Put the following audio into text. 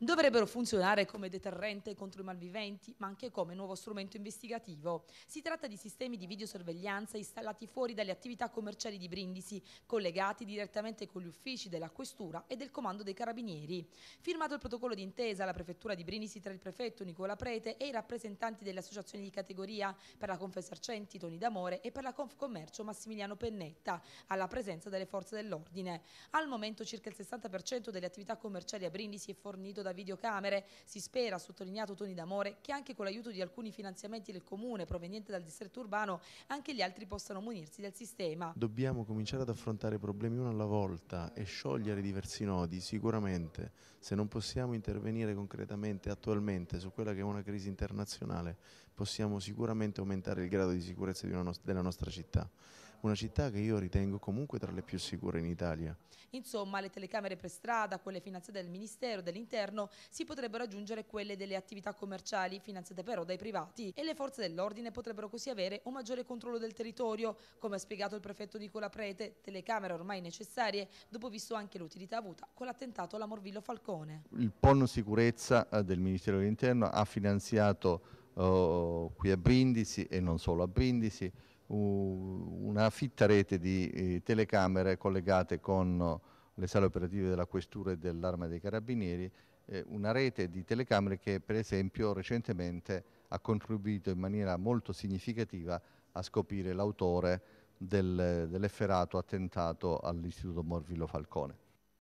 dovrebbero funzionare come deterrente contro i malviventi, ma anche come nuovo strumento investigativo. Si tratta di sistemi di videosorveglianza installati fuori dalle attività commerciali di Brindisi, collegati direttamente con gli uffici della Questura e del Comando dei Carabinieri. Firmato il protocollo d'intesa alla Prefettura di Brindisi tra il prefetto Nicola Prete e i rappresentanti delle associazioni di categoria per la Confesercenti Toni D'Amore e per la Confcommercio Massimiliano Pennetta, alla presenza delle forze dell'ordine. Al momento circa il 60% delle attività commerciali a Brindisi è fornito da da videocamere. Si spera, ha sottolineato Toni D'Amore, che anche con l'aiuto di alcuni finanziamenti del comune proveniente dal distretto urbano, anche gli altri possano munirsi del sistema. Dobbiamo cominciare ad affrontare problemi uno alla volta e sciogliere diversi nodi, sicuramente. Se non possiamo intervenire concretamente attualmente su quella che è una crisi internazionale, possiamo sicuramente aumentare il grado di sicurezza della nostra città una città che io ritengo comunque tra le più sicure in Italia. Insomma, le telecamere per strada, quelle finanziate dal Ministero dell'Interno, si potrebbero aggiungere quelle delle attività commerciali finanziate però dai privati e le forze dell'ordine potrebbero così avere un maggiore controllo del territorio, come ha spiegato il prefetto Nicola Prete, telecamere ormai necessarie, dopo visto anche l'utilità avuta con l'attentato alla Morvillo Falcone. Il PON sicurezza eh, del Ministero dell'Interno ha finanziato uh, qui a Brindisi e non solo a Brindisi, uh, una fitta rete di eh, telecamere collegate con eh, le sale operative della Questura e dell'Arma dei Carabinieri, eh, una rete di telecamere che per esempio recentemente ha contribuito in maniera molto significativa a scoprire l'autore del, dell'efferato attentato all'Istituto Morvillo Falcone.